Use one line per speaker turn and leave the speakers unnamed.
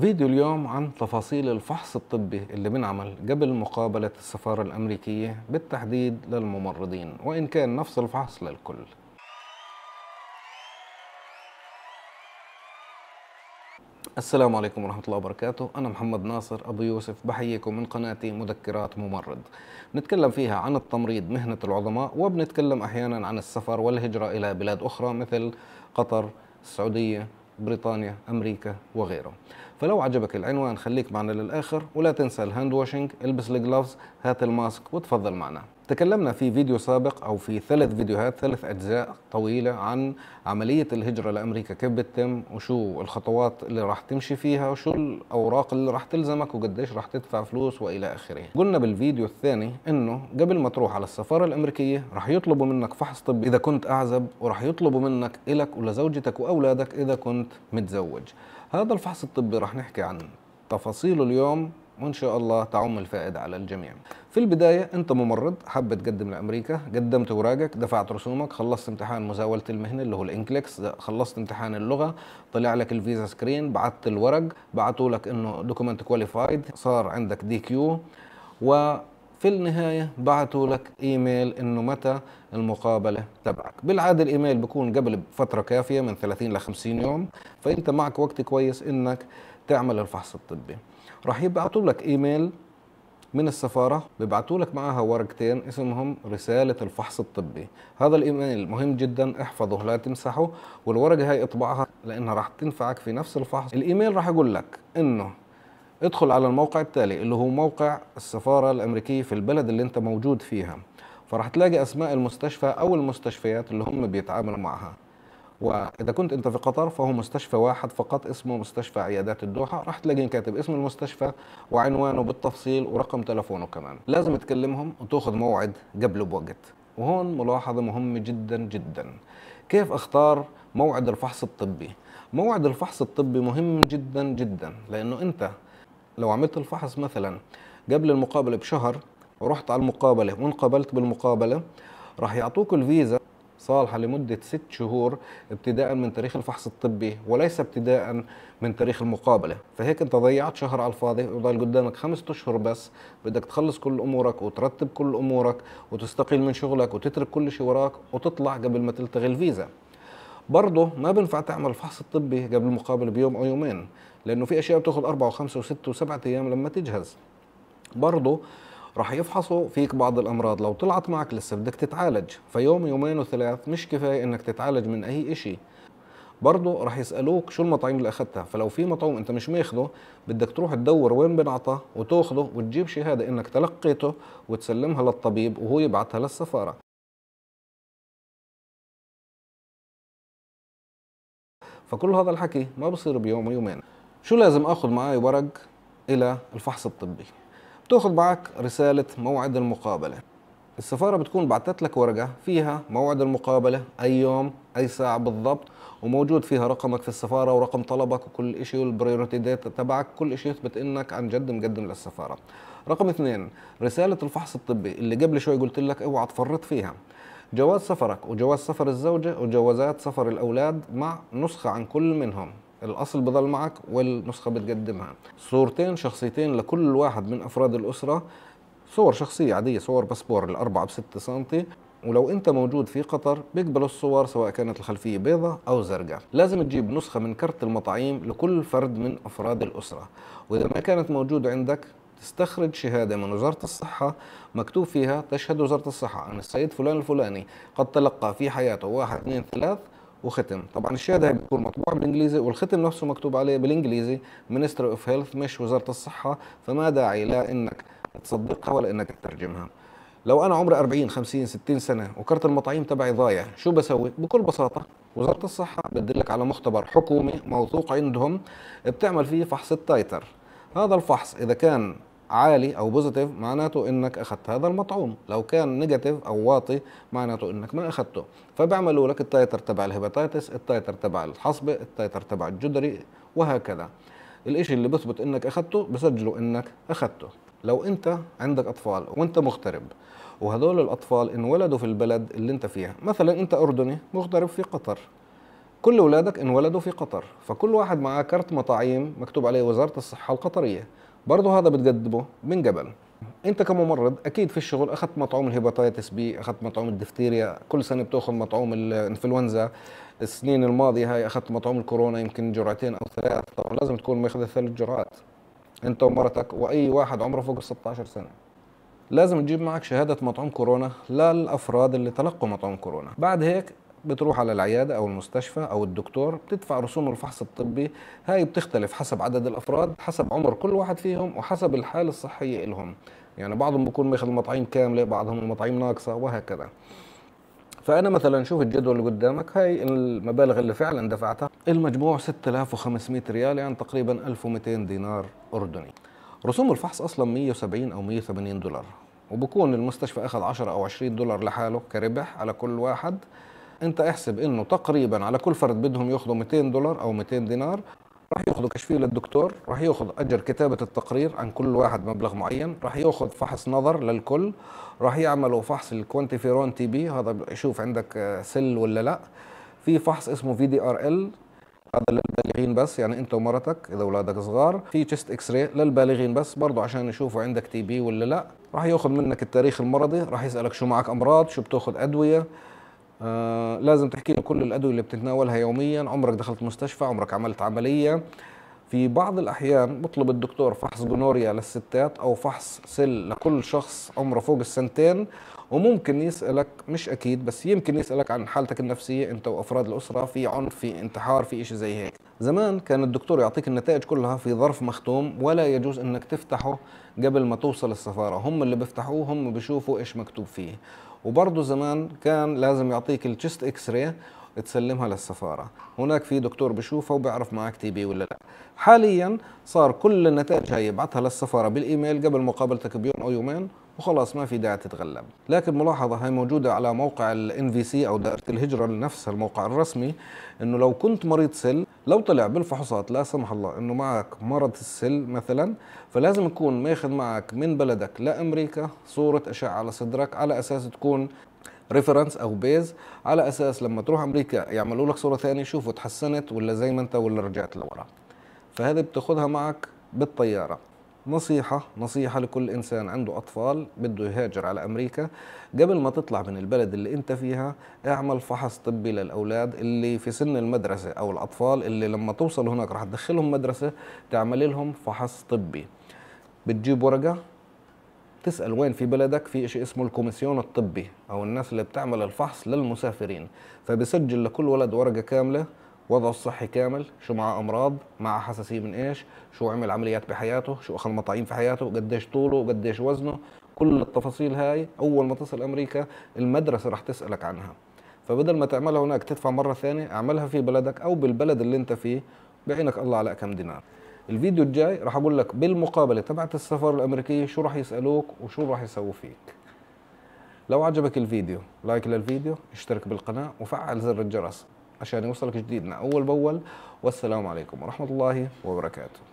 فيديو اليوم عن تفاصيل الفحص الطبي اللي بنعمل قبل مقابلة السفارة الأمريكية بالتحديد للممرضين وإن كان نفس الفحص للكل السلام عليكم ورحمة الله وبركاته أنا محمد ناصر أبو يوسف بحييكم من قناتي مذكرات ممرض نتكلم فيها عن التمريض مهنة العظماء وبنتكلم أحيانا عن السفر والهجرة إلى بلاد أخرى مثل قطر السعودية بريطانيا امريكا وغيره فلو عجبك العنوان خليك معنا للاخر ولا تنسى الهاند واشنج البس الجلوفز هات الماسك وتفضل معنا تكلمنا في فيديو سابق أو في ثلاث فيديوهات ثلاث أجزاء طويلة عن عملية الهجرة لأمريكا كيف بتتم وشو الخطوات اللي راح تمشي فيها وشو الأوراق اللي راح تلزمك وقديش راح تدفع فلوس وإلى آخره قلنا بالفيديو الثاني أنه قبل ما تروح على السفارة الأمريكية راح يطلبوا منك فحص طبي إذا كنت أعزب وراح يطلبوا منك إلك ولزوجتك وأولادك إذا كنت متزوج هذا الفحص الطبي راح نحكي عن تفاصيله اليوم وإن شاء الله تعم الفائدة على الجميع في البداية أنت ممرض حابب تقدم لأمريكا قدمت أوراقك دفعت رسومك خلصت امتحان مزاولة المهنة اللي هو الإنكليكس خلصت امتحان اللغة طلع لك الفيزا سكرين بعثت الورق بعثوا لك إنه دوكومنت كواليفايد صار عندك دي كيو وفي النهاية بعثوا لك ايميل انه متى المقابلة تبعك بالعادة الايميل بيكون قبل بفترة كافية من 30 ل 50 يوم فانت معك وقت كويس انك تعمل الفحص الطبي راح يبعثوا لك ايميل من السفاره بيبعتوا لك معاها ورقتين اسمهم رساله الفحص الطبي هذا الايميل مهم جدا احفظه لا تمسحه والورقه هاي اطبعها لانها راح تنفعك في نفس الفحص الايميل راح يقول لك انه ادخل على الموقع التالي اللي هو موقع السفاره الامريكيه في البلد اللي انت موجود فيها فراح تلاقي اسماء المستشفى او المستشفيات اللي هم بيتعاملوا معها واذا كنت انت في قطر فهو مستشفى واحد فقط اسمه مستشفى عيادات الدوحه راح تلاقي كاتب اسم المستشفى وعنوانه بالتفصيل ورقم تلفونه كمان لازم تكلمهم وتاخذ موعد قبله بوقت وهون ملاحظه مهمه جدا جدا كيف اختار موعد الفحص الطبي موعد الفحص الطبي مهم جدا جدا لانه انت لو عملت الفحص مثلا قبل المقابله بشهر ورحت على المقابله وانقبلت بالمقابله راح يعطوك الفيزا صالحة لمدة ست شهور ابتداء من تاريخ الفحص الطبي وليس ابتداء من تاريخ المقابلة فهيك انت ضيعت شهر على الفاضي وضل قدامك خمسة أشهر بس بدك تخلص كل أمورك وترتب كل أمورك وتستقيل من شغلك وتترك كل شيء وراك وتطلع قبل ما تلتغي الفيزا برضه ما بينفع تعمل الفحص الطبي قبل المقابلة بيوم أو يومين لأنه في أشياء بتاخذ أربعة وخمسة وستة وسبعة أيام لما تجهز برضه راح يفحصوا فيك بعض الامراض لو طلعت معك لسه بدك تتعالج فيوم يومين وثلاث مش كفايه انك تتعالج من اي شيء برضه راح يسالوك شو المطعم اللي اخذتها فلو في مطعوم انت مش ماخذه بدك تروح تدور وين بنعطى وتاخذه وتجيب شهاده انك تلقيته وتسلمها للطبيب وهو يبعثها للسفاره فكل هذا الحكي ما بصير بيوم ويومين شو لازم اخذ معي ورق الى الفحص الطبي تاخد معاك رسالة موعد المقابلة السفارة بتكون بعتت لك ورقة فيها موعد المقابلة أي يوم أي ساعة بالضبط وموجود فيها رقمك في السفارة ورقم طلبك وكل إشي والبريورتي ديت تبعك كل إشي يثبت إنك عن جد مقدم للسفارة رقم اثنين رسالة الفحص الطبي اللي قبل شوي قلت لك اوعى تفرط فيها جواز سفرك وجواز سفر الزوجة وجوازات سفر الأولاد مع نسخة عن كل منهم الاصل بضل معك والنسخه بتقدمها صورتين شخصيتين لكل واحد من افراد الاسره صور شخصيه عاديه صور باسبور الاربعه 6 سم ولو انت موجود في قطر بيقبلوا الصور سواء كانت الخلفيه بيضة او زرقاء لازم تجيب نسخه من كرت المطاعيم لكل فرد من افراد الاسره واذا ما كانت موجوده عندك تستخرج شهادة من وزارة الصحة مكتوب فيها تشهد وزارة الصحة أن السيد فلان الفلاني قد تلقى في حياته واحد اثنين ثلاث وختم طبعا الشهاده ده بتكون مطبوعه بالانجليزي والختم نفسه مكتوب عليه بالانجليزي مينستري اوف هيلث مش وزاره الصحه فما داعي لا انك تصدقها ولا انك تترجمها لو انا عمري 40 50 60 سنه وكرت المطاعيم تبعي ضايع شو بسوي بكل بساطه وزاره الصحه بتدلك على مختبر حكومي موثوق عندهم بتعمل فيه فحص التايتر هذا الفحص اذا كان عالي او بوزيتيف معناته انك اخذت هذا المطعوم لو كان نيجاتيف او واطي معناته انك ما اخذته فبعملوا لك التايتر تبع الهيباتيتس التايتر تبع الحصبه التايتر تبع الجدري وهكذا الإشي اللي بثبت انك اخذته بسجلوا انك اخذته لو انت عندك اطفال وانت مغترب وهذول الاطفال انولدوا في البلد اللي انت فيها مثلا انت اردني مغترب في قطر كل اولادك انولدوا في قطر فكل واحد معاه كرت مطاعيم مكتوب عليه وزاره الصحه القطريه برضه هذا بتقدمه من قبل انت كممرض اكيد في الشغل اخذت مطعوم الهيباتايتس بي اخذت مطعوم الدفتيريا كل سنه بتاخذ مطعوم الانفلونزا السنين الماضيه هاي اخذت مطعوم الكورونا يمكن جرعتين او ثلاث طبعا لازم تكون ماخذ ثلاث جرعات انت ومرتك واي واحد عمره فوق ال 16 سنه لازم تجيب معك شهادة مطعوم كورونا للأفراد اللي تلقوا مطعوم كورونا بعد هيك بتروح على العيادة أو المستشفى أو الدكتور بتدفع رسوم الفحص الطبي هاي بتختلف حسب عدد الأفراد حسب عمر كل واحد فيهم وحسب الحالة الصحية لهم يعني بعضهم بكون ماخذ المطعيم كاملة بعضهم المطعيم ناقصة وهكذا فأنا مثلا شوف الجدول اللي قدامك هاي المبالغ اللي فعلا دفعتها المجموع 6500 ريال يعني تقريبا 1200 دينار أردني رسوم الفحص أصلا 170 أو 180 دولار وبكون المستشفى أخذ 10 أو 20 دولار لحاله كربح على كل واحد انت احسب انه تقريبا على كل فرد بدهم ياخذوا 200 دولار او 200 دينار راح ياخذوا كشفيه للدكتور راح ياخذ اجر كتابه التقرير عن كل واحد مبلغ معين راح ياخذ فحص نظر للكل راح يعملوا فحص الكوانتيفيرون تي بي هذا يشوف عندك آه، سل ولا لا في فحص اسمه في دي ار ال هذا للبالغين بس يعني انت ومرتك اذا اولادك صغار في تشست اكس راي للبالغين بس برضه عشان يشوفوا عندك تي بي ولا لا راح ياخذ منك التاريخ المرضي راح يسالك شو معك امراض شو بتاخذ ادويه آه، لازم تحكي له كل الادويه اللي بتتناولها يوميا عمرك دخلت مستشفى عمرك عملت عمليه في بعض الاحيان بطلب الدكتور فحص جونوريا للستات او فحص سل لكل شخص عمره فوق السنتين وممكن يسالك مش اكيد بس يمكن يسالك عن حالتك النفسيه انت وافراد الاسره في عنف في انتحار في شيء زي هيك زمان كان الدكتور يعطيك النتائج كلها في ظرف مختوم ولا يجوز انك تفتحه قبل ما توصل السفاره هم اللي بيفتحوه هم بيشوفوا ايش مكتوب فيه وبرضه زمان كان لازم يعطيك التشست اكس راي تسلمها للسفارة هناك في دكتور بشوفها وبيعرف معك تي بي ولا لا حاليا صار كل النتائج هاي يبعثها للسفارة بالإيميل قبل مقابلتك بيوم أو يومين وخلاص ما في داعي تتغلب لكن ملاحظة هاي موجودة على موقع الـ NVC أو دائرة الهجرة نفسها الموقع الرسمي أنه لو كنت مريض سل لو طلع بالفحوصات لا سمح الله أنه معك مرض السل مثلا فلازم يكون ماخذ معك من بلدك لأمريكا صورة أشعة على صدرك على أساس تكون ريفرنس او بيز على اساس لما تروح امريكا يعملوا لك صوره ثانيه يشوفوا تحسنت ولا زي ما انت ولا رجعت لورا فهذه بتاخذها معك بالطياره نصيحة نصيحة لكل إنسان عنده أطفال بده يهاجر على أمريكا قبل ما تطلع من البلد اللي أنت فيها اعمل فحص طبي للأولاد اللي في سن المدرسة أو الأطفال اللي لما توصل هناك راح تدخلهم مدرسة تعمل لهم فحص طبي بتجيب ورقة تسأل وين في بلدك في شيء اسمه الكوميسيون الطبي أو الناس اللي بتعمل الفحص للمسافرين فبسجل لكل ولد ورقة كاملة وضعه الصحي كامل شو معه امراض معه حساسيه من ايش شو عمل عمليات بحياته شو اخذ مطاعيم في حياته قديش طوله قديش وزنه كل التفاصيل هاي اول ما تصل امريكا المدرسه رح تسالك عنها فبدل ما تعملها هناك تدفع مره ثانيه اعملها في بلدك او بالبلد اللي انت فيه بعينك الله على كم دينار الفيديو الجاي راح اقول لك بالمقابله تبعت السفاره الامريكيه شو راح يسالوك وشو راح يسووا فيك لو عجبك الفيديو لايك للفيديو اشترك بالقناه وفعل زر الجرس عشان يوصلك جديدنا أول بأول والسلام عليكم ورحمة الله وبركاته